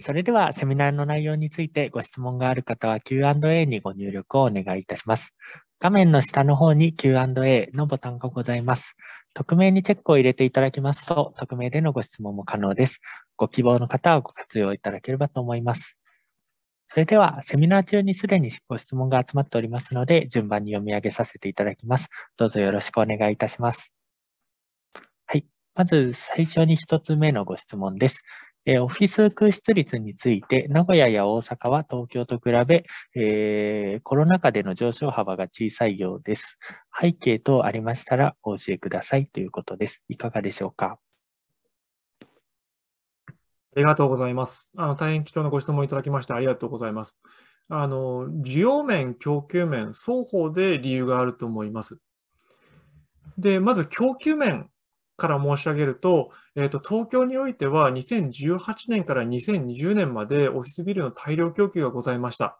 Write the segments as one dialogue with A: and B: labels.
A: それではセミナーの内容についてご質問がある方は Q&A にご入力をお願いいたします。画面の下の方に Q&A のボタンがございます。匿名にチェックを入れていただきますと、匿名でのご質問も可能です。ご希望の方はご活用いただければと思います。それでは、セミナー中にすでにご質問が集まっておりますので、順番に読み上げさせていただきます。どうぞよろしくお願いいたします。はい。まず、最初に1つ目のご質問です。えー、オフィス空室率について、名古屋や大阪は東京と比べ、えー、コロナ禍での上昇幅が小さいようです。背景等ありましたらお教えくださいということです。いかがでしょうか。あ
B: りがとうございます。あの大変貴重なご質問いただきましてありがとうございます。あの需要面、供給面、双方で理由があると思います。で、まず供給面から申し上げると、えーと、東京においては2018年から2020年までオフィスビルの大量供給がございました。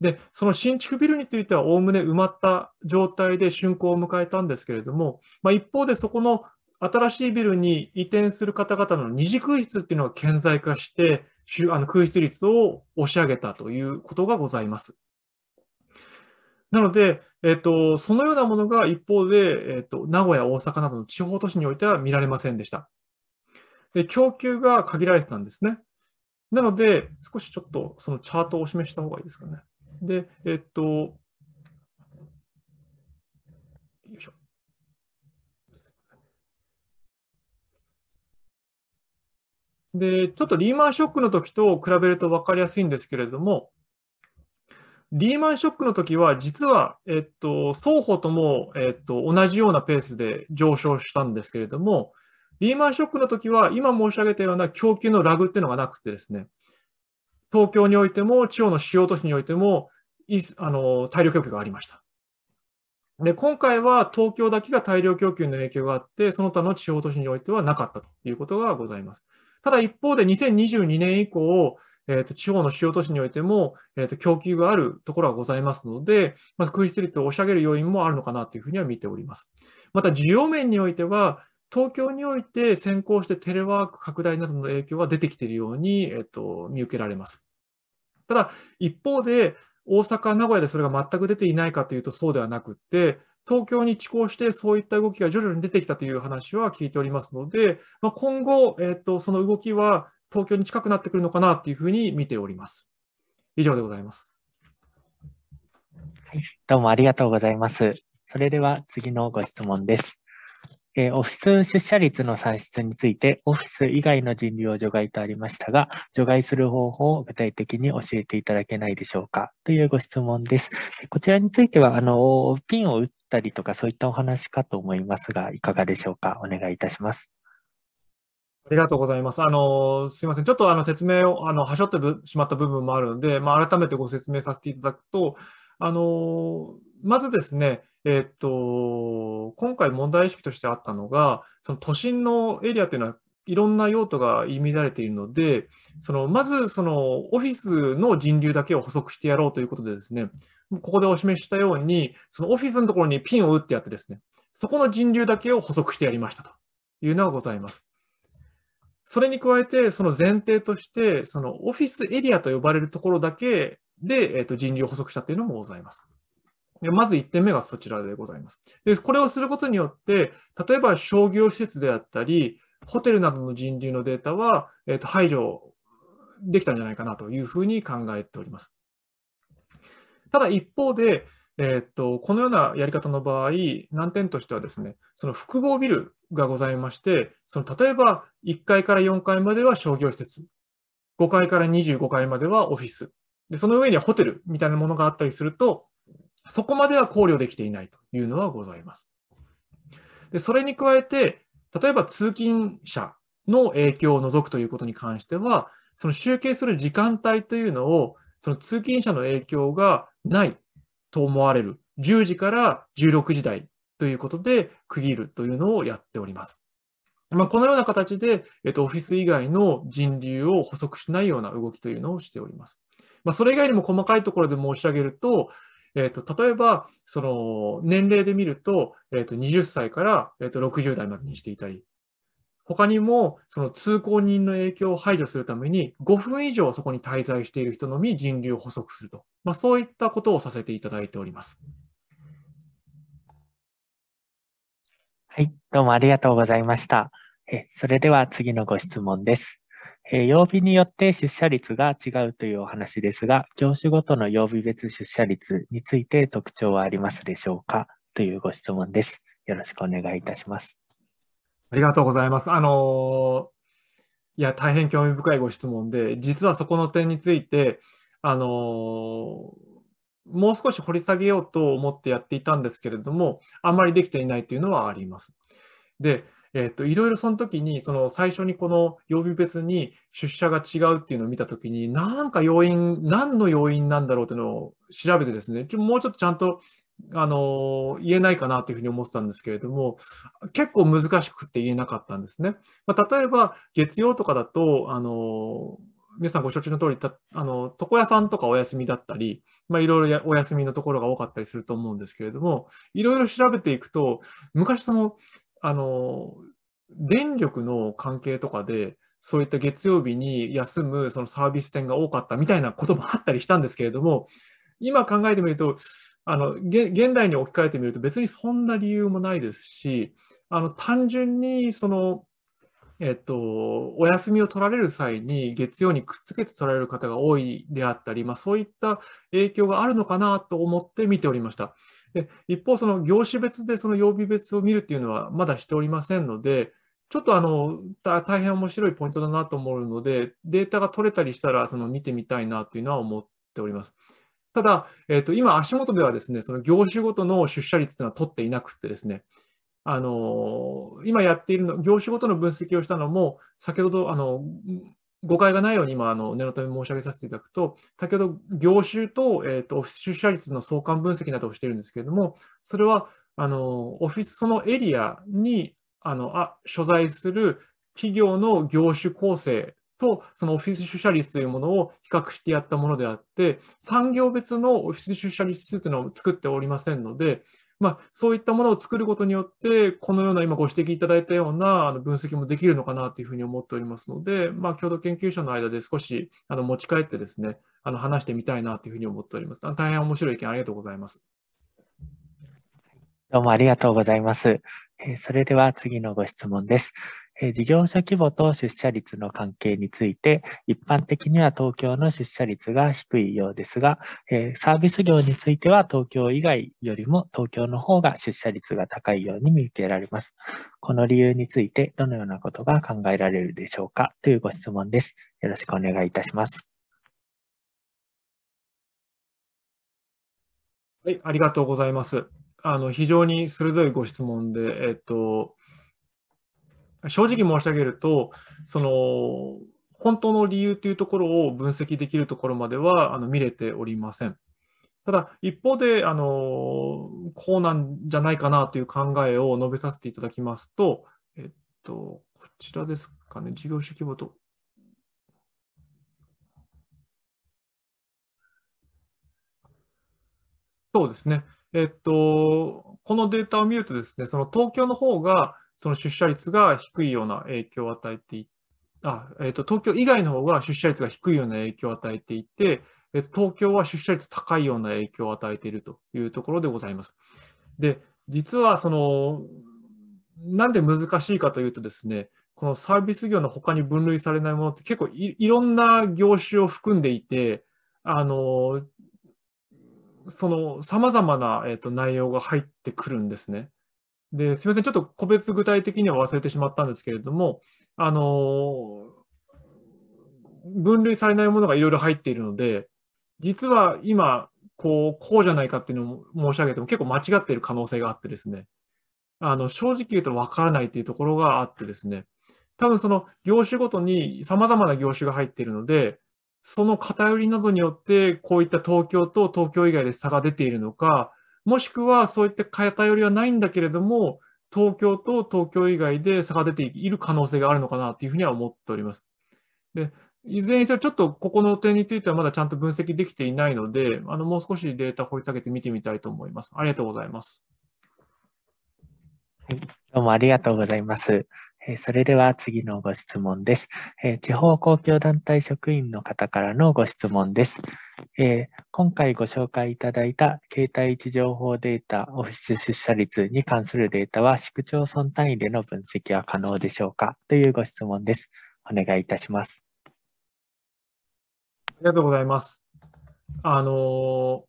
B: で、その新築ビルについてはおおむね埋まった状態で竣工を迎えたんですけれども、まあ、一方でそこの新しいビルに移転する方々の二次空室っていうのが顕在化して、あの空室率を押し上げたということがございます。なので、えっと、そのようなものが一方で、えっと、名古屋、大阪などの地方都市においては見られませんでした。で供給が限られてたんですね。なので、少しちょっとそのチャートをお示した方がいいですかね。で、えっと、よいしょ。で、ちょっとリーマンショックの時と比べると分かりやすいんですけれども、リーマンショックの時は、実は、えっと、双方とも、えっと、同じようなペースで上昇したんですけれども、リーマンショックの時は、今申し上げたような供給のラグっていうのがなくてですね、東京においても、地方の主要都市においても、あの大量供給がありました。で、今回は東京だけが大量供給の影響があって、その他の地方都市においてはなかったということがございます。ただ一方で2022年以降、えーと、地方の主要都市においても、えーと、供給があるところはございますので、まあ、空室率を押し上げる要因もあるのかなというふうには見ております。また、需要面においては、東京において先行してテレワーク拡大などの影響は出てきているように、えーと、見受けられます。ただ、一方で、大阪、名古屋でそれが全く出ていないかというと、そうではなくて、東京に寄港して、そういった動きが徐々に出てきたという話は聞いておりますので、まあ、今後、えーと、その動きは東京に近くなってくる
A: のかなというふうに見ております。以上でございます。はい、どうもありがとうございます。それでは次のご質問です。えー、オフィス出社率の算出について、オフィス以外の人流を除外とありましたが、除外する方法を具体的に教えていただけないでしょうかというご質問です。こちらについては、あの、ピンを打ったりとかそういったお話かと思いますが、いかがでしょうかお願いいたします。
B: ありがとうございます。あの、すいません。ちょっとあの説明を、あの、はしょってしまった部分もあるので、まあ、改めてご説明させていただくと、あの、まずですね、えっと、今回問題意識としてあったのが、その都心のエリアというのは、いろんな用途が入り乱れているので、そのまずそのオフィスの人流だけを補足してやろうということでですね、ここでお示ししたように、そのオフィスのところにピンを打ってやってですね、そこの人流だけを補足してやりましたというのがございます。それに加えて、その前提として、そのオフィスエリアと呼ばれるところだけで、えー、と人流を補足したというのもございます。でまず1点目がそちらでございます。でこれをすることによって、例えば商業施設であったり、ホテルなどの人流のデータは、えー、と排除できたんじゃないかなというふうに考えております。ただ一方で、えー、っとこのようなやり方の場合、難点としてはですね、その複合ビルがございまして、その例えば1階から4階までは商業施設、5階から25階まではオフィス、でその上にはホテルみたいなものがあったりすると、そこまでは考慮できていないというのはございます。でそれに加えて、例えば通勤者の影響を除くということに関しては、その集計する時間帯というのを、その通勤者の影響がないと思われる10時から16時台ということで区切るというのをやっております。まあ、このような形で、えっと、オフィス以外の人流を補足しないような動きというのをしております。まあ、それ以外にも細かいところで申し上げると、えっと、例えば、その、年齢で見ると、えっと、20歳から、えっと、60代までにしていたり、他にも、その通行人の影響を排除するために、5分以上そこに滞在している人のみ人流を補足すると。まあ、そういったことをさせていただいてお
A: ります。はい、どうもありがとうございました。えそれでは次のご質問です。え曜日によって出社率が違うというお話ですが、業種ごとの曜日別出社率について特徴はありますでしょうかというご質問です。よろしくお願いいたします。
B: ありがとうございます。あのいや、大変興味深いご質問で、実はそこの点について、あのもう少し掘り下げようと思ってやっていたんですけれども、あんまりできていないというのはあります。で、えっ、ー、と、いろいろその時に、その最初にこの曜日別に出社が違うっていうのを見た時に、なんか要因、何の要因なんだろうっていうのを調べてですね、ちょもうちょっとちゃんと、あのー、言えないかなというふうに思ってたんですけれども、結構難しくて言えなかったんですね。まあ、例えば、月曜とかだと、あのー皆さんご承知の通り、あの床屋さんとかお休みだったり、まあ、いろいろお休みのところが多かったりすると思うんですけれども、いろいろ調べていくと、昔その、あの電力の関係とかで、そういった月曜日に休むそのサービス店が多かったみたいなこともあったりしたんですけれども、今考えてみると、あの現代に置き換えてみると別にそんな理由もないですし、あの単純にそのえっと、お休みを取られる際に月曜にくっつけて取られる方が多いであったり、まあ、そういった影響があるのかなと思って見ておりました。で一方、その業種別でその曜日別を見るっていうのはまだしておりませんので、ちょっとあの大変面白いポイントだなと思うので、データが取れたりしたらその見てみたいなというのは思っております。ただ、えっと、今、足元ではですね、その業種ごとの出社率というのは取っていなくてですね、あの今やっているの、業種ごとの分析をしたのも、先ほどあの誤解がないように今あの、念のため申し上げさせていただくと、先ほど業種と,、えーと、オフィス出社率の相関分析などをしているんですけれども、それはあのオフィスそのエリアにあのあ所在する企業の業種構成と、そのオフィス出社率というものを比較してやったものであって、産業別のオフィス出社率というのを作っておりませんので、まあ、そういったものを作ることによって、このような今ご指摘いただいたようなあの分析もできるのかなというふうに思っておりますので、まあ、共同研究者の間で少しあの持ち帰ってですね、あの話してみたいなというふうに思っております。大変面白い意見ありがとうございます。
A: どうもありがとうございます。それでは次のご質問です。事業者規模と出社率の関係について、一般的には東京の出社率が低いようですが、サービス業については東京以外よりも東京の方が出社率が高いように見受けられます。この理由についてどのようなことが考えられるでしょうかというご質問です。よろしくお願いいたします。はい、
B: ありがとうございます。あの非常に鋭いご質問で、えっと、正直申し上げると、その本当の理由というところを分析できるところまではあの見れておりません。ただ、一方で、あの、こうなんじゃないかなという考えを述べさせていただきますと、えっと、こちらですかね、事業主規模と。そうですね。えっと、このデータを見るとですね、その東京の方が、その出社率が低いような影響を与えていあ、えーと、東京以外の方が出社率が低いような影響を与えていて、えーと、東京は出社率高いような影響を与えているというところでございます。で、実はその、なんで難しいかというとですね、このサービス業の他に分類されないものって結構いろんな業種を含んでいて、あの、その様々な、えーと内容が入ってくるんですね。で、すみません、ちょっと個別具体的には忘れてしまったんですけれども、あの分類されないものがいろいろ入っているので、実は今、こう、こうじゃないかっていうのを申し上げても結構間違っている可能性があってですね、あの、正直言うとわからないっていうところがあってですね、多分その業種ごとに様々な業種が入っているので、その偏りなどによって、こういった東京と東京以外で差が出ているのか、もしくはそういった偏りはないんだけれども、東京と東京以外で差が出ている可能性があるのかなというふうには思っております。でいずれにせよ、ちょっとここの点についてはまだちゃんと分析できていないので、あのもう少しデータ掘り下げて見てみたい
A: と思います。ありがとうございます。はい、どうもありがとうございます。それでは次のご質問です。地方公共団体職員の方からのご質問です。えー、今回ご紹介いただいた携帯位置情報データ、オフィス出社率に関するデータは市区町村単位での分析は可能でしょうかというご質問です。お願いいたします。
B: ありがとうございます。あの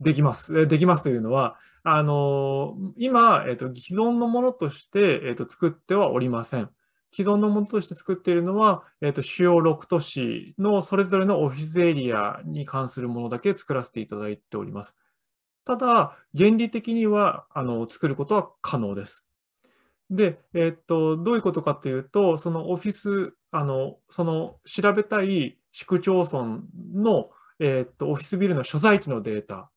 B: できます。できますというのは、あの今、えっと、既存のものとして、えっと、作ってはおりません。既存のものとして作っているのは、えーと、主要6都市のそれぞれのオフィスエリアに関するものだけ作らせていただいております。ただ、原理的にはあの作ることは可能です。で、えー、と、どういうことかというと、そのオフィス、あの、その調べたい市区町村の、えー、と、オフィスビルの所在地のデータ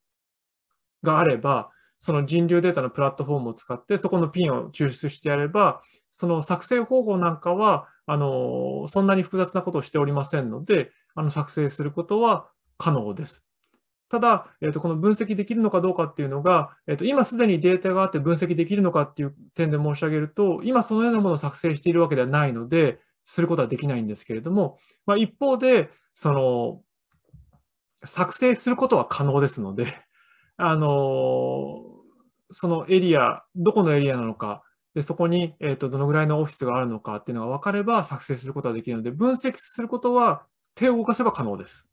B: があれば、その人流データのプラットフォームを使って、そこのピンを抽出してやれば、その作成方法なんかは、あの、そんなに複雑なことをしておりませんので、あの、作成することは可能です。ただ、えー、とこの分析できるのかどうかっていうのが、えー、と今すでにデータがあって分析できるのかっていう点で申し上げると、今そのようなものを作成しているわけではないので、することはできないんですけれども、まあ、一方で、その、作成することは可能ですので、あのそのエリア、どこのエリアなのか、で、そこに、えっ、ー、と、どのぐらいのオフィスがあるのかっていうのが分かれば作成することができるので、分析することは手を動かせば可能です。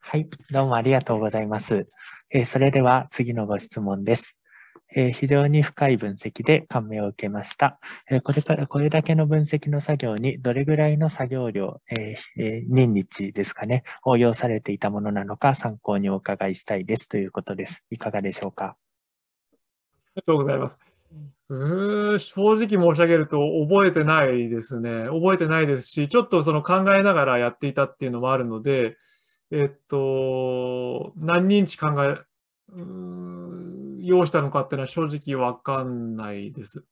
A: はい、どうもありがとうございます。えー、それでは次のご質問です。えー、非常に深い分析で感銘を受けました。えー、これからこれだけの分析の作業にどれぐらいの作業量、えーえー、年日ですかね、応用されていたものなのか参考にお伺いしたいですということです。いかがでしょうか。
B: とうございます。正直申し上げると覚えてないですね。覚えてないですし、ちょっとその考えながらやっていたっていうのもあるので、えっと、何日考え、要したのかっていうのは正直わかんないです。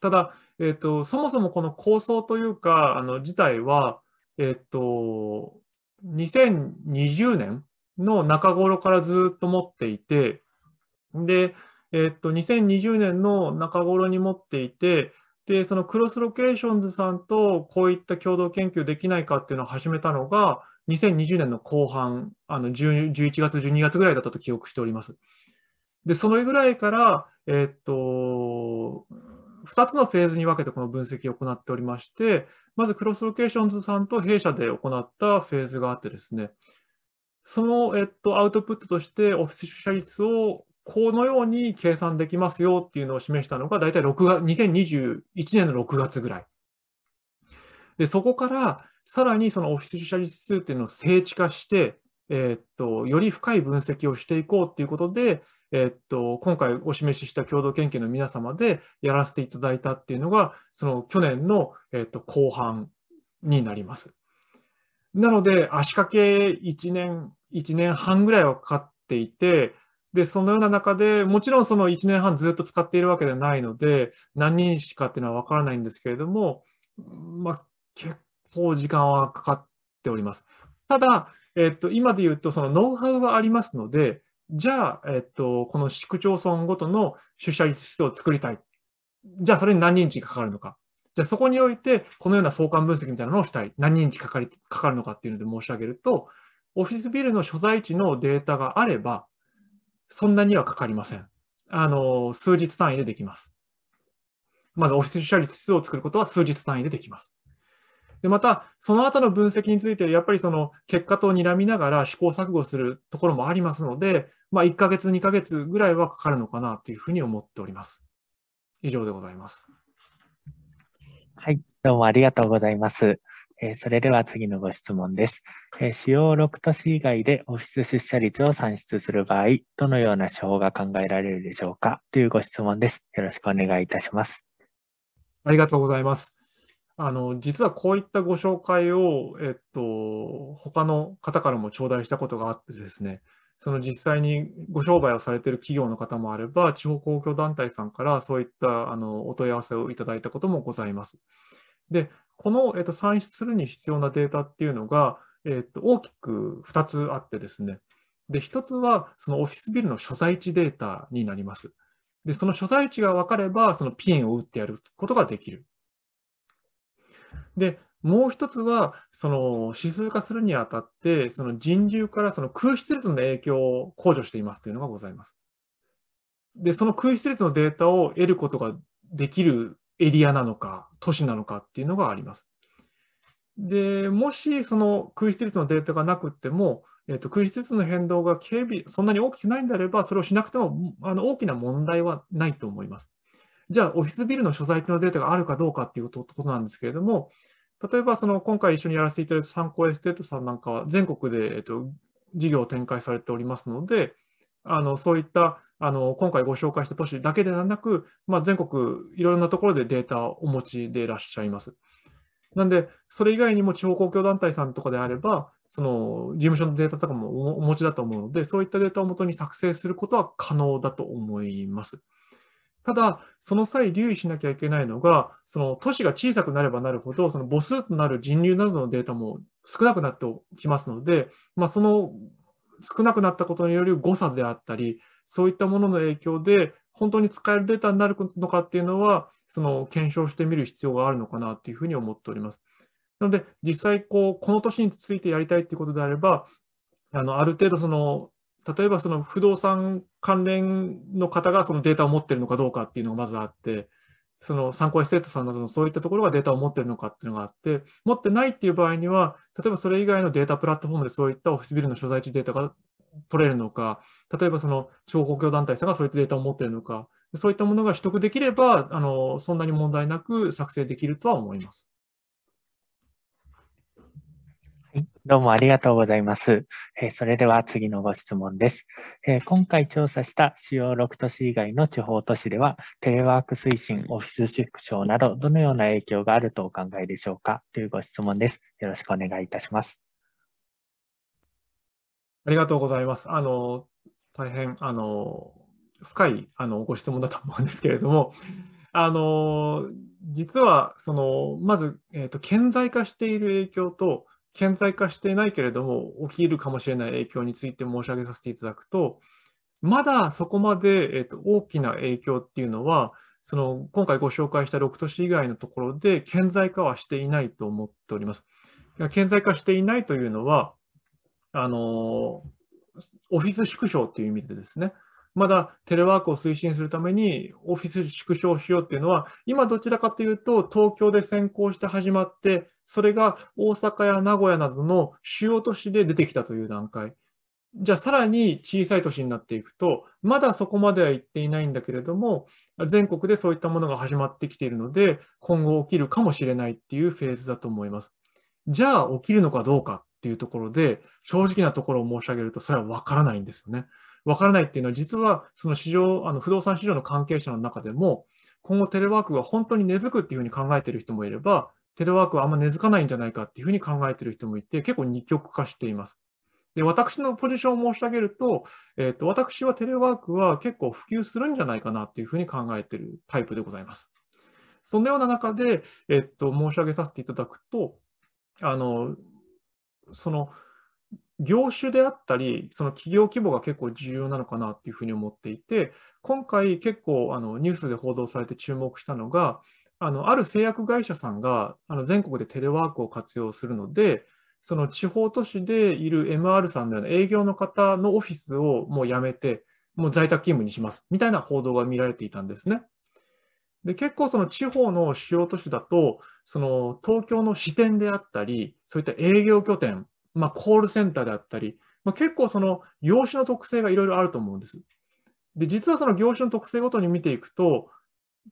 B: ただ、えっと、そもそもこの構想というか、あの、自体は、えっと、2020年の中頃からずっと持っていて、で、えっと、2020年の中頃に持っていて、で、そのクロスロケーションズさんとこういった共同研究できないかっていうのを始めたのが、2020年の後半、あの10 11月、12月ぐらいだったと記憶しております。で、そのぐらいから、えっと、2つのフェーズに分けてこの分析を行っておりまして、まずクロスロケーションズさんと弊社で行ったフェーズがあってですね、その、えっと、アウトプットとしてオフィスャリ率をこのように計算できますよっていうのを示したのが、大体6月、2021年の6月ぐらい。で、そこから、さらにそのオフィス自社率数っていうのを精緻化して、えー、っと、より深い分析をしていこうっていうことで、えー、っと、今回お示しした共同研究の皆様でやらせていただいたっていうのが、その去年の、えー、っと後半になります。なので、足掛け1年、1年半ぐらいはかかっていて、で、そのような中で、もちろんその1年半ずっと使っているわけではないので、何人しかっていうのは分からないんですけれども、まあ、結構時間はかかっております。ただ、えっと、今で言うと、そのノウハウがありますので、じゃあ、えっと、この市区町村ごとの出社率数を作りたい。じゃあ、それに何人かかるのか。じゃあ、そこにおいて、このような相関分析みたいなのをしたい。何人かかりかかるのかっていうので申し上げると、オフィスビルの所在地のデータがあれば、そんなにはかかりません。あの、数日単位でできます。まず、オフィスシャリティ2を作ることは数日単位でできます。で、また、その後の分析について、やっぱりその結果と睨みながら試行錯誤するところもありますので、まあ、1ヶ月、2ヶ月ぐらいはかかるのかなというふうに思っております。以上でございます。
A: はい、どうもありがとうございます。えー、それでは次のご質問です、えー、主要6都市以外でオフィス出社率を算出する場合、どのような手法が考えられるでしょうかというご質問です。よろしくお願いいたします。
B: ありがとうございます。あの実はこういったご紹介を、えっと他の方からも頂戴したことがあってですね、その実際にご商売をされている企業の方もあれば、地方公共団体さんからそういったあのお問い合わせをいただいたこともございます。で、この、えー、と算出するに必要なデータっていうのが、えー、と大きく2つあってですね、で1つはそのオフィスビルの所在地データになります。でその所在地が分かれば、そのピンを打ってやることができる。でもう1つは、その指数化するにあたって、その人流からその空室率の影響を控除していますというのがございます。で、その空室率のデータを得ることができるエリアなのか、都市なのかっていうのがあります。で、もしその空室率のデータがなくても、えっと、空室率の変動が警備、そんなに大きくないんであれば、それをしなくてもあの大きな問題はないと思います。じゃあ、オフィスビルの所在地のデータがあるかどうかっていうことなんですけれども、例えば、その今回一緒にやらせていただいた参考エステートさんなんかは、全国で、えっと、事業を展開されておりますので、あのそういったあの今回ご紹介した都市だけではなく、まあ、全国いろいろなところでデータをお持ちでいらっしゃいます。なんで、それ以外にも地方公共団体さんとかであれば、その事務所のデータとかもお持ちだと思うので、そういったデータをもとに作成することは可能だと思います。ただ、その際留意しなきゃいけないのが、その都市が小さくなればなるほど、その母数となる人流などのデータも少なくなってきますので、まあ、その少なくなったことによる誤差であったり、そういったものの影響で、本当に使えるデータになるのかっていうのは、その検証してみる必要があるのかなっていうふうに思っております。なので、実際こう、この年についてやりたいっていうことであれば、あのある程度その、例えばその不動産関連の方がそのデータを持ってるのかどうかっていうのがまずあって、その参考エステートさんなどのそういったところがデータを持ってるのかっていうのがあって、持ってないっていう場合には、例えばそれ以外のデータプラットフォームでそういったオフィスビルの所在地データが取れるのか、例えばその地方公共団体さんがそういったデータを持っているのか、そういったものが取得できれば、あのそんなに問題なく作成できるとは思います。
A: はい、どうもありがとうございます。えー、それでは次のご質問です、えー、今回調査した主要6都市以外の地方都市では、テレワーク推進、オフィス縮小など、どのような影響があるとお考えでしょうかというご質問です。よろしくお願いいたします。
B: ありがとうございます。あの、大変、あの、深いあのご質問だと思うんですけれども、あの、実は、その、まず、えっ、ー、と、顕在化している影響と、顕在化していないけれども、起きるかもしれない影響について申し上げさせていただくと、まだそこまで、えっ、ー、と、大きな影響っていうのは、その、今回ご紹介した6都市以外のところで、顕在化はしていないと思っております。顕在化していないというのは、あのオフィス縮小っていう意味でですね、まだテレワークを推進するためにオフィス縮小しようっていうのは、今どちらかというと、東京で先行して始まって、それが大阪や名古屋などの主要都市で出てきたという段階。じゃあさらに小さい都市になっていくと、まだそこまでは行っていないんだけれども、全国でそういったものが始まってきているので、今後起きるかもしれないっていうフェーズだと思います。じゃあ起きるのかどうかっていうところで、正直なところを申し上げると、それは分からないんですよね。わからないっていうのは、実はその市場、あの不動産市場の関係者の中でも、今後テレワークが本当に根付くっていうふうに考えている人もいれば、テレワークはあんま根付かないんじゃないかっていうふうに考えている人もいて、結構二極化しています。で、私のポジションを申し上げると、えっ、ー、と、私はテレワークは結構普及するんじゃないかなっていうふうに考えているタイプでございます。そのような中で、えっ、ー、と、申し上げさせていただくと、あの、その業種であったり、その企業規模が結構重要なのかなっていうふうに思っていて、今回結構あのニュースで報道されて注目したのが、あのある製薬会社さんがあの全国でテレワークを活用するので、その地方都市でいる MR さんのような営業の方のオフィスをもうやめて、もう在宅勤務にしますみたいな報道が見られていたんですね。で結構その地方の主要都市だと、その東京の支店であったり、そういった営業拠点、まあ、コールセンターであったり、まあ、結構その業種の特性がいろいろあると思うんです。で、実はその業種の特性ごとに見ていくと、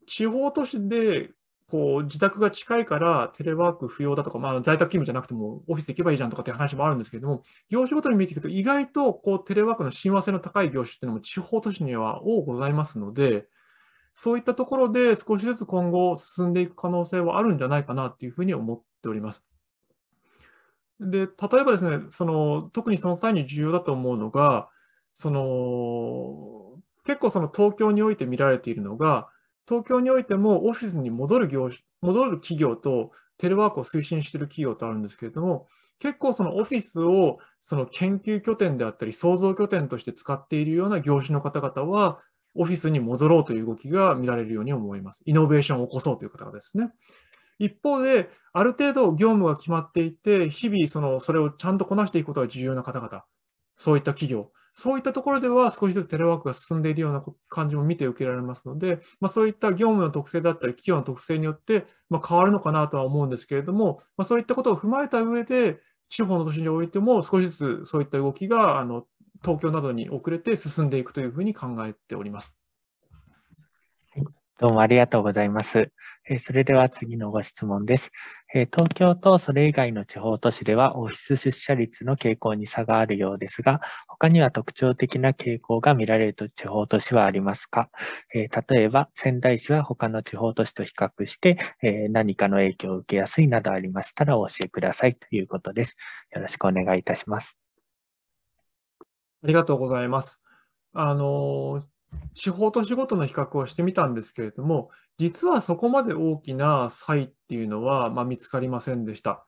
B: 地方都市でこう自宅が近いからテレワーク不要だとか、まあ、在宅勤務じゃなくてもオフィス行けばいいじゃんとかっていう話もあるんですけれども、業種ごとに見ていくと、意外とこうテレワークの親和性の高い業種っていうのも地方都市には多くございますので、そういったところで少しずつ今後進んでいく可能性はあるんじゃないかなというふうに思っております。で例えばですねその、特にその際に重要だと思うのが、その結構その東京において見られているのが、東京においてもオフィスに戻る業戻る企業とテレワークを推進している企業とあるんですけれども、結構そのオフィスをその研究拠点であったり、創造拠点として使っているような業種の方々は、オフィスに戻ろうという動きが見られるように思います。イノベーションを起こそうという方がですね。一方で、ある程度業務が決まっていて、日々そのそれをちゃんとこなしていくことが重要な方々、そういった企業、そういったところでは少しずつテレワークが進んでいるような感じも見て受けられますので、まあ、そういった業務の特性だったり、企業の特性によって、ま変わるのかなとは思うんですけれども、まあ、そういったことを踏まえた上で、地方の都市においても少しずつそういった動きがあの東京などに遅れて進んでいくというふうに考
A: えております。どうもありがとうございます。えそれでは次のご質問です、え東京とそれ以外の地方都市ではオフィス出社率の傾向に差があるようですが、他には特徴的な傾向が見られると地方都市はありますか、え例えば仙台市は他の地方都市と比較して、え何かの影響を受けやすいなどありましたらお教えくださいということです。よろしくお願いいたします。
B: ありがとうございます。あの、地方都市ごとの比較をしてみたんですけれども、実はそこまで大きな差異っていうのは、まあ、見つかりませんでした。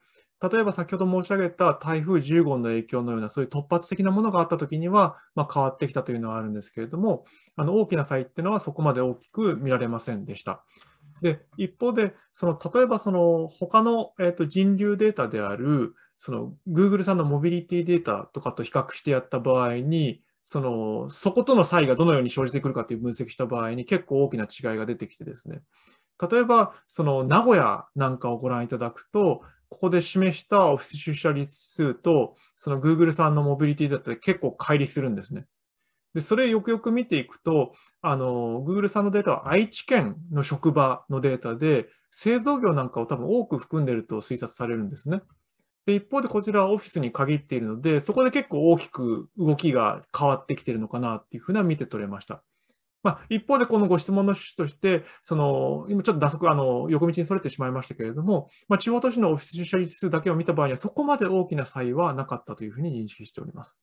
B: 例えば先ほど申し上げた台風10号の影響のようなそういう突発的なものがあったときには、まあ、変わってきたというのはあるんですけれども、あの大きな差異っていうのはそこまで大きく見られませんでした。で一方でその、例えばその他の、えー、と人流データである、その Google さんのモビリティデータとかと比較してやった場合に、そのそことの差異がどのように生じてくるかという分析した場合に結構大きな違いが出てきてですね、例えばその名古屋なんかをご覧いただくと、ここで示したオフィス出社率数と、その Google さんのモビリティだったら結構乖離するんですね。で、それよくよく見ていくと、あの、Google さんのデータは愛知県の職場のデータで、製造業なんかを多分多く含んでいると推察されるんですね。で、一方でこちらはオフィスに限っているので、そこで結構大きく動きが変わってきているのかなっていうふうな見て取れました。まあ、一方でこのご質問の趣旨として、その、今ちょっと打足、あの、横道にそれてしまいましたけれども、まあ、地方都市のオフィス出社率数だけを見た場合には、そこまで大きな差異はな
A: かったというふうに認識しております。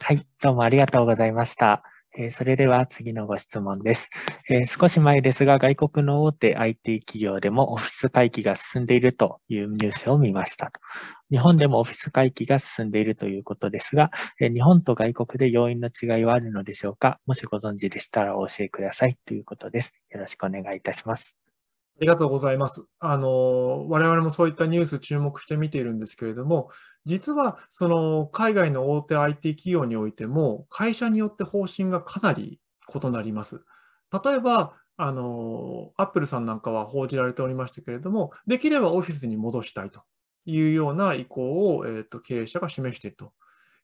A: はい、どうもありがとうございました。えそれでは次のご質問です、え少し前ですが、外国の大手 IT 企業でもオフィス回帰が進んでいるというニュースを見ました日本でもオフィス回帰が進んでいるということですが、え日本と外国で要因の違いはあるのでしょうかもしご存知でしたらお教えくださいということです。よろしくお願いいたします。
B: りがとうございます。あの、我々もそういったニュース注目して見ているんですけれども、実はその海外の大手 IT 企業においても、会社によって方針がかなり異なります。例えば、あの、アップルさんなんかは報じられておりましたけれども、できればオフィスに戻したいというような意向を、えーと経営者が示していると。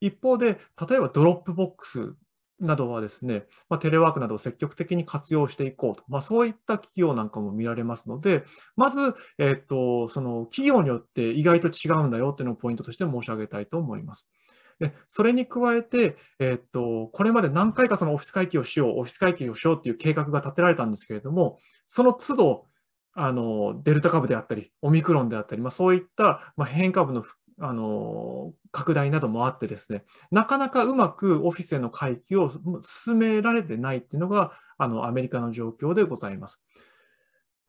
B: 一方で、例えばドロップボックスなどはですね、まあ、テレワークなどを積極的に活用していこうと、まあ、そういった企業なんかも見られますので、まず、えっと、その企業によって意外と違うんだよというのをポイントとして申し上げたいと思います。でそれに加えて、えっと、これまで何回かそのオフィス会議をしよう、オフィス会議をしようという計画が立てられたんですけれども、その都度、あのデルタ株であったり、オミクロンであったり、まあ、そういった変異株のあの拡大などもあってですね、なかなかうまくオフィスへの回帰を進められてないっていうのがあのアメリカの状況でございます。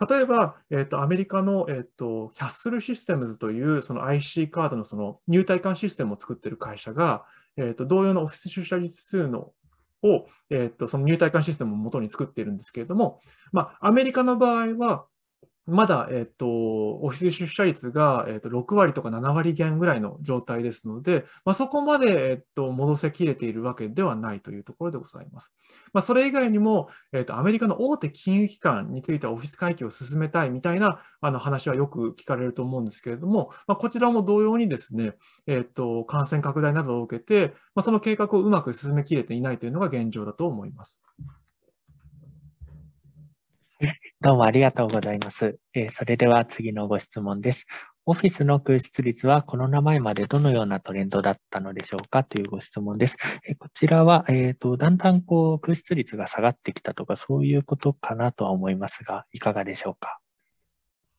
B: 例えば、えっと、アメリカの、えっと、キャッスルシステムズというその IC カードのその入退管システムを作っている会社が、えっと、同様のオフィス出社率数のを、えっと、その入退管システムを元に作っているんですけれども、まあ、アメリカの場合は、まだ、えっと、オフィス出社率が、えっと、6割とか7割減ぐらいの状態ですので、まあ、そこまで、えっと、戻せきれているわけではないというところでございます。まあ、それ以外にも、えっと、アメリカの大手金融機関についてはオフィス回帰を進めたいみたいなあの話はよく聞かれると思うんですけれども、まあ、こちらも同様にですね、えっと、感染拡大などを受けて、まあ、その計画をうまく進めきれていないというのが現状だと思います。
A: どうもありがとうございます。えー、それでは次のご質問です。オフィスの空室率はこの名前までどのようなトレンドだったのでしょうかというご質問です。えこちらは、えーと、だんだんこう空室率が下がってきたとか、そういうことかなとは思いますが、いかがでしょうか。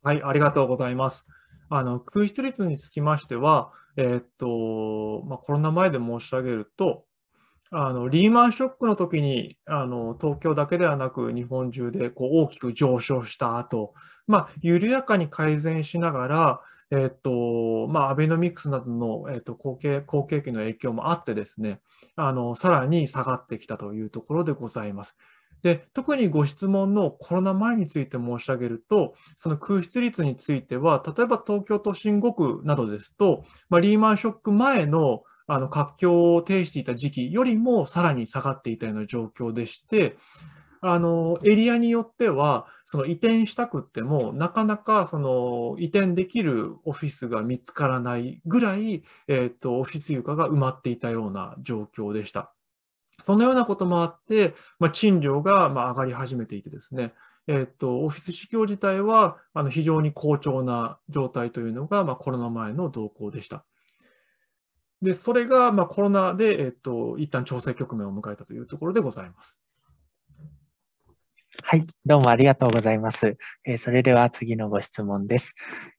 B: はい、ありがとうございます。あの空室率につきましては、えーとまあ、コロナ前で申し上げると、あのリーマンショックの時にあの東京だけではなく日本中でこう大きく上昇した後、まあ緩やかに改善しながら、えっとまあ、アベノミクスなどの、えっと、後継後継期の影響もあってですねあのさらに下がってきたというところでございます。で特にご質問のコロナ前について申し上げると、その空室率については、例えば東京都心5区などですと、まあ、リーマンショック前のあの、活況を呈していた時期よりもさらに下がっていたような状況でして、あの、エリアによっては、その移転したくっても、なかなかその移転できるオフィスが見つからないぐらい、えっ、ー、と、オフィス床が埋まっていたような状況でした。そのようなこともあって、まあ、賃料がま上がり始めていてですね、えっ、ー、と、オフィス市況自体はあの非常に好調な状態というのが、まあ、コロナ前の動向でした。で、それがまあコロナで、えっと、一旦調整局面を迎えたというところでございます。
A: はい、どうもありがとうございます。えそれでは次のご質問です、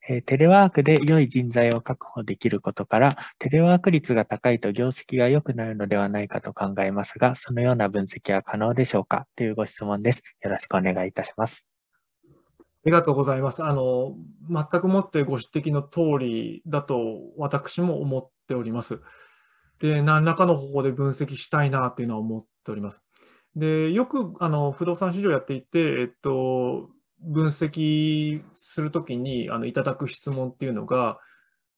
A: えテレワークで良い人材を確保できることから、テレワーク率が高いと業績が良くなるのではないかと考えますが、そのような分析は可能でしょうかというご質問です。よろしくお願いいたします。
B: ありがとうございます。あの、全くもってご指摘の通りだと私も思っております。で、何らかの方法で分析したいなっていうのは思っております。で、よくあの不動産市場やっていて、えっと、分析するときにあのいただく質問っていうのが、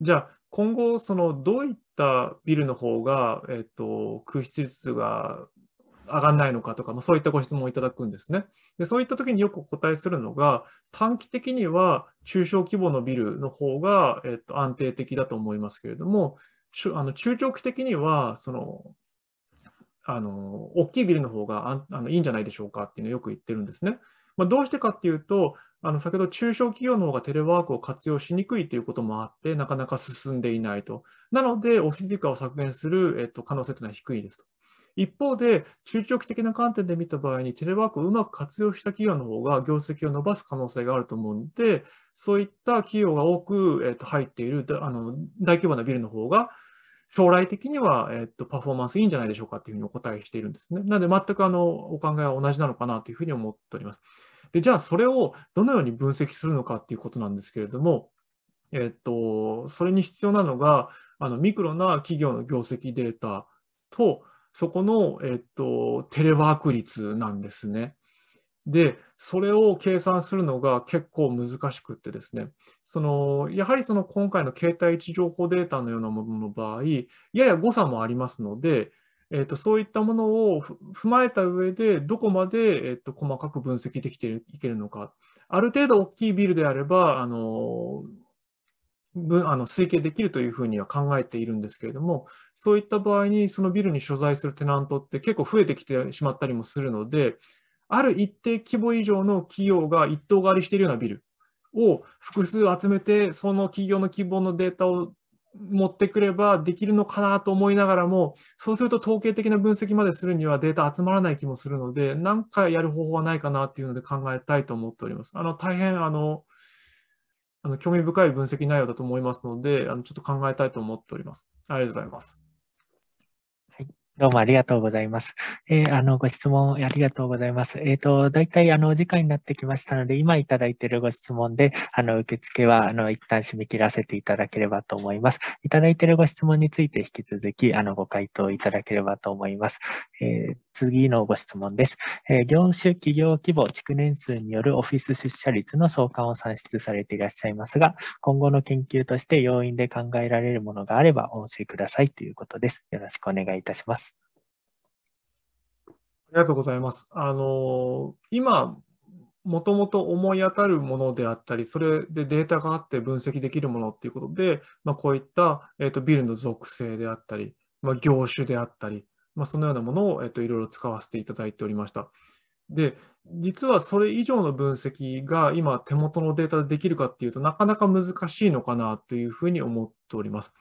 B: じゃあ、今後、そのどういったビルの方が、えっと、空室率が上がんないのかとか、まあ、そういったご質問をいただくんですね。でそういった時によくお答えするのが、短期的には中小規模のビルの方が、えっと、安定的だと思いますけれども、あの中長期的にはそのあの大きいビルの方があのいいんじゃないでしょうかっていうのをよく言ってるんですね。まあ、どうしてかっていうと、あの先ほど中小企業の方がテレワークを活用しにくいということもあって、なかなか進んでいないと。なので、オフィス時間を削減する、えっと、可能性というのは低いですと。一方で、中長期的な観点で見た場合に、テレワークをうまく活用した企業の方が業績を伸ばす可能性があると思うので、そういった企業が多く、えー、と入っているあの大規模なビルの方が、将来的には、えっと、パフォーマンスいいんじゃないでしょうかというふうにお答えしているんですね。なので、全くあのお考えは同じなのかなというふうに思っております。でじゃあ、それをどのように分析するのかということなんですけれども、えっと、それに必要なのが、あのミクロな企業の業績データと、そこの、えっと、テレワーク率なんですね。で、それを計算するのが結構難しくってですね、そのやはりその今回の携帯位置情報データのようなものの場合、やや誤差もありますので、えっとそういったものを踏まえた上で、どこまで、えっと細かく分析できていけるのか、ある程度大きいビルであれば、あのあの推計できるというふうには考えているんですけれども、そういった場合に、そのビルに所在するテナントって結構増えてきてしまったりもするので、ある一定規模以上の企業が一棟借りしているようなビルを複数集めて、その企業の規模のデータを持ってくればできるのかなと思いながらも、そうすると統計的な分析までするにはデータ集まらない気もするので、何回やる方法はないかなっていうので考えたいと思っております。あの大変あのあの興味深い分析内容だと思いますので、あのちょっと考えた
A: いと思っております。ありがとうございます。はい、どうもありがとうございます。えー、あの、ご質問ありがとうございます。えっ、ー、と、大体、あの、お時間になってきましたので、今いただいているご質問で、あの、受付は、あの、一旦締め切らせていただければと思います。いただいているご質問について、引き続き、あの、ご回答いただければと思います。えー次のご質問です。えー、業種、企業規模、築年数によるオフィス出社率の相関を算出されていらっしゃいますが、今後の研究として要因で考えられるものがあればお教えくださいということです。よろしくお願いいたします。
B: ありがとうございます。あの今、もともと思い当たるものであったり、それでデータがあって分析できるものっていうことで、まあ、こういった、えーとビルの属性であったり、まあ、業種であったり、まあ、そのようなものを、えっと、いろいろ使わせていただいておりました。で、実はそれ以上の分析が今手元のデータでできるかっていうとなかなか難しいのかなというふうに思っております。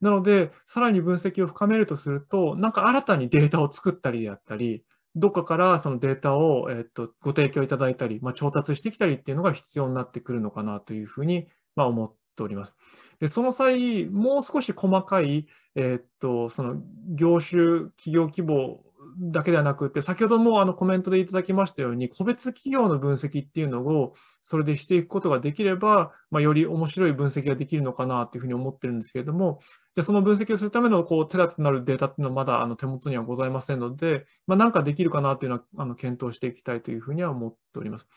B: なので、さらに分析を深めるとすると、なんか新たにデータを作ったりであったり、どっかからそのデータを、えっと、ご提供いただいたり、まあ、調達してきたりっていうのが必要になってくるのかなというふうに、まあ、思ております。でその際、もう少し細かい、えー、っとその業種、企業規模だけではなくて、先ほどもあのコメントでいただきましたように、個別企業の分析っていうのを、それでしていくことができれば、まあ、より面白い分析ができるのかなというふうに思ってるんですけれども、じゃその分析をするためのこう手立てとなるデータっていうのはまだあの手元にはございませんので、まあ、なんかできるかなというのはあの検討していきたいというふうには思っております。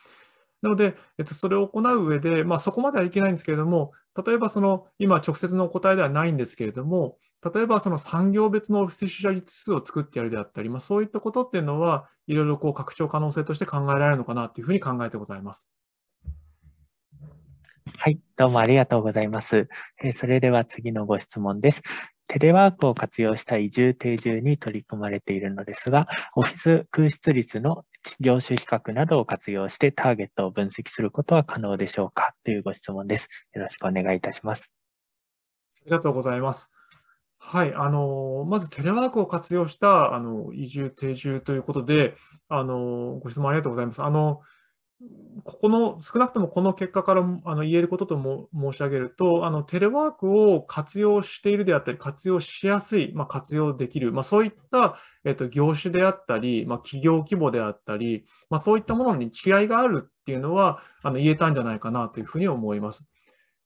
B: なので、えっと、それを行う上で、まあ、そこまではいけないんですけれども、例えばその、今直接のお答えではないんですけれども、例えばその産業別のオフィス社率数を作ってやるであったり、まあ、そういったことっていうのは、いろいろこう拡張可能性として考えられるのかなというふうに考えてございます。
A: はい、どうもありがとうございます。えそれでは次のご質問です。テレワークを活用した移住定住に取り組まれているのですが、オフィス空室率の業種比較などを活用してターゲットを分析することは可能でしょうかというご質問です。よろしくお願いいたします。
B: ありがとうございます。はい、あのまずテレワークを活用したあの移住、定住ということであの、ご質問ありがとうございます。あのここの少なくともこの結果からあの言えることとも申し上げるとあの、テレワークを活用しているであったり、活用しやすい、まあ、活用できる、まあ、そういった、えっと、業種であったり、まあ、企業規模であったり、まそういったものに違いがあるっていうのはあの言えたんじゃないかなというふうに思います。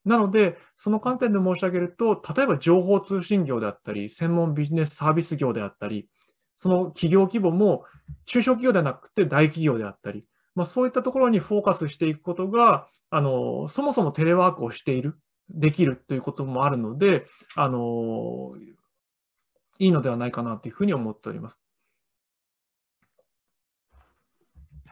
B: なので、その観点で申し上げると、例えば情報通信業であったり、専門ビジネスサービス業であったり、その企業規模も中小企業ではなくて大企業であったり、まあ、そういったところにフォーカスしていくことが、あの、そもそもテレワークをしている、できるということもあるので、あの、いいのではないかなというふうに思っております。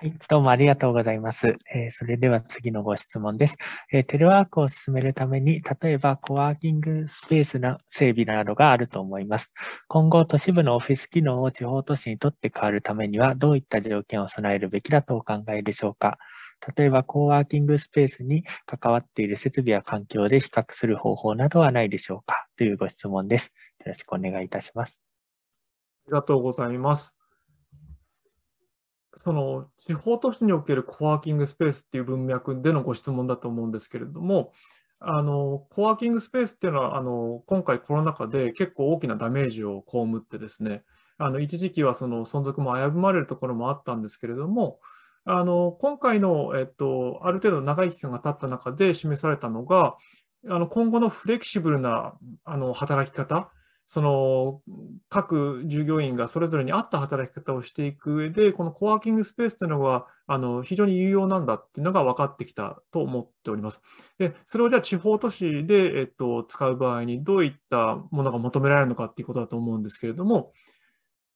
A: はい、どうもありがとうございます。えー、それでは次のご質問です、えー、テレワークを進めるために、例えばコワーキングスペースの整備などがあると思います。今後、都市部のオフィス機能を地方都市にとって変わるためには、どういった条件を備えるべきだとお考えでしょうか。例えば、コワーキングスペースに関わっている設備や環境で比較する方法などはないでしょうかというご質問です。よろしくお願いいたします。
B: ありがとうございます。その地方都市におけるコワーキングスペースっていう文脈でのご質問だと思うんですけれども、あのコワーキングスペースっていうのはあの、今回コロナ禍で結構大きなダメージを被ってですね、あの一時期はその存続も危ぶまれるところもあったんですけれども、あの今回の、えっと、ある程度長い期間が経った中で示されたのが、あの今後のフレキシブルなあの働き方その各従業員がそれぞれに合った働き方をしていく上で、このコワーキングスペースというのはあの非常に有用なんだっていうのが分かってきたと思っております。で、それをじゃあ地方都市で、えっと、使う場合にどういったものが求められるのかっていうことだと思うんですけれども、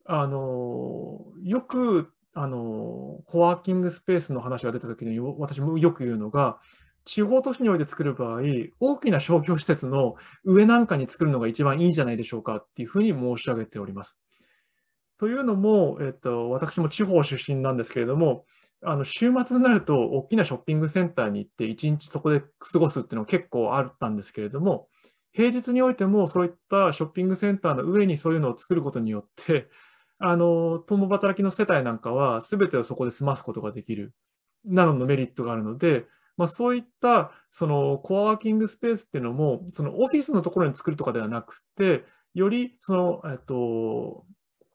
B: あのよくあのコワーキングスペースの話が出た時に私もよく言うのが、地方都市において作る場合、大きな商業施設の上なんかに作るのが一番いいんじゃないでしょうかっていうふうに申し上げております。というのも、えっと、私も地方出身なんですけれども、あの週末になると大きなショッピングセンターに行って、一日そこで過ごすっていうの結構あったんですけれども、平日においてもそういったショッピングセンターの上にそういうのを作ることによって、あの共働きの世帯なんかは、すべてをそこで済ますことができるなどのメリットがあるので、まあ、そういったそのコワーキングスペースっていうのも、そのオフィスのところに作るとかではなくて、よりその、えっと、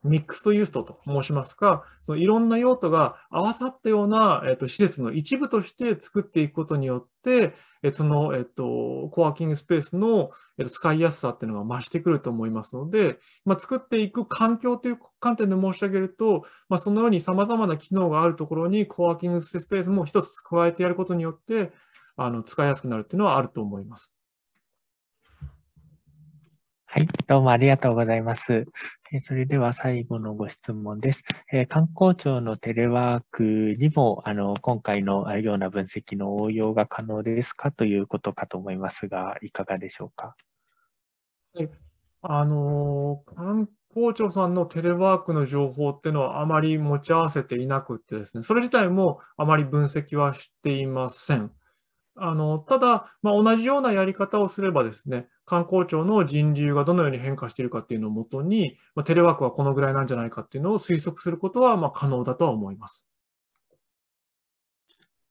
B: ミックストユーストと申しますか、そのいろんな用途が合わさったような、えっと、施設の一部として作っていくことによって、えその、えっと、コワーキングスペースの、えっと、使いやすさっていうのが増してくると思いますので、まあ、作っていく環境という観点で申し上げると、まあ、そのように様々な機能があるところにコワーキングスペースも一つ加えてやることによって、
A: あの、使いやすくなるっていうのはあると思います。はい、どうもありがとうございます。それでは最後のご質問です。観光庁のテレワークにもあの今回のような分析の応用が可能ですかということかと思いますが、いかがでしょうか。
B: あの観光庁さんのテレワークの情報っていうのはあまり持ち合わせていなくてですね、それ自体もあまり分析はしていません。あのただ、まあ、同じようなやり方をすればですね、観光庁の人流がどのように変化しているかっていうのをもとに、まあ、テレワークはこのぐらいなんじゃないかっていうのを推測すること
A: はまあ可能だとは思います。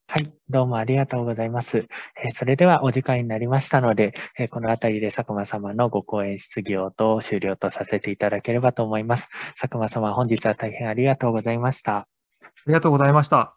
A: はい、どうもありがとうございます。えそれではお時間になりましたので、えこの辺りで佐久間様のご講演質疑応答終了とさせていただければと思います。佐久間様、本日は大変ありがとうございました。ありがとうございました。